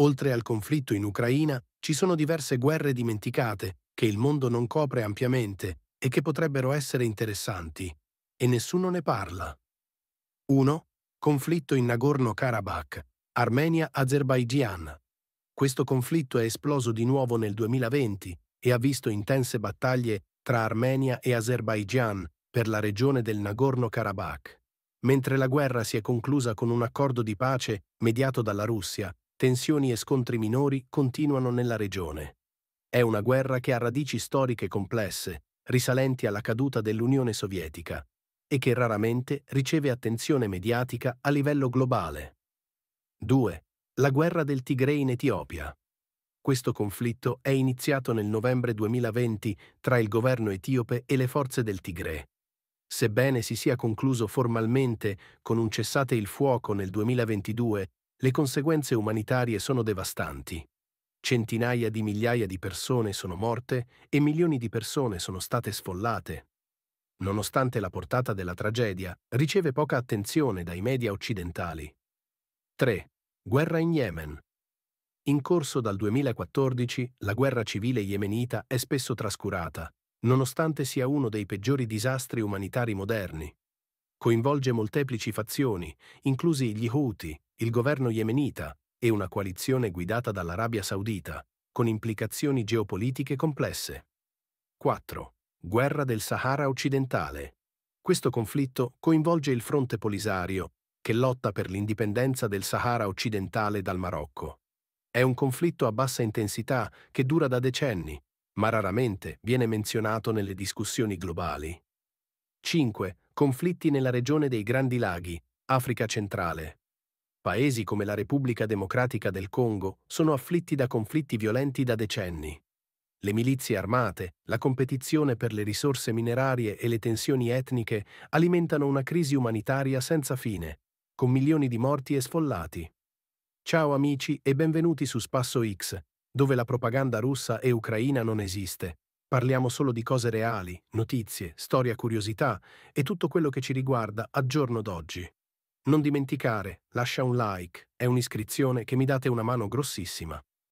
Oltre al conflitto in Ucraina, ci sono diverse guerre dimenticate che il mondo non copre ampiamente e che potrebbero essere interessanti, e nessuno ne parla. 1. Conflitto in Nagorno-Karabakh, Armenia-Azerbaigian. Questo conflitto è esploso di nuovo nel 2020 e ha visto intense battaglie tra Armenia e Azerbaigian per la regione del Nagorno-Karabakh. Mentre la guerra si è conclusa con un accordo di pace mediato dalla Russia, Tensioni e scontri minori continuano nella regione. È una guerra che ha radici storiche complesse, risalenti alla caduta dell'Unione Sovietica, e che raramente riceve attenzione mediatica a livello globale. 2. La guerra del Tigre in Etiopia. Questo conflitto è iniziato nel novembre 2020 tra il governo etiope e le forze del Tigre. Sebbene si sia concluso formalmente con un cessate il fuoco nel 2022 le conseguenze umanitarie sono devastanti. Centinaia di migliaia di persone sono morte e milioni di persone sono state sfollate. Nonostante la portata della tragedia, riceve poca attenzione dai media occidentali. 3. Guerra in Yemen. In corso dal 2014, la guerra civile yemenita è spesso trascurata, nonostante sia uno dei peggiori disastri umanitari moderni coinvolge molteplici fazioni, inclusi gli Houthi, il governo yemenita e una coalizione guidata dall'Arabia Saudita, con implicazioni geopolitiche complesse. 4. Guerra del Sahara occidentale. Questo conflitto coinvolge il fronte polisario, che lotta per l'indipendenza del Sahara occidentale dal Marocco. È un conflitto a bassa intensità che dura da decenni, ma raramente viene menzionato nelle discussioni globali. 5 conflitti nella regione dei Grandi Laghi, Africa centrale. Paesi come la Repubblica Democratica del Congo sono afflitti da conflitti violenti da decenni. Le milizie armate, la competizione per le risorse minerarie e le tensioni etniche alimentano una crisi umanitaria senza fine, con milioni di morti e sfollati. Ciao amici e benvenuti su Spasso X, dove la propaganda russa e ucraina non esiste, Parliamo solo di cose reali, notizie, storia, curiosità e tutto quello che ci riguarda a giorno d'oggi. Non dimenticare, lascia un like, è un'iscrizione che mi date una mano grossissima.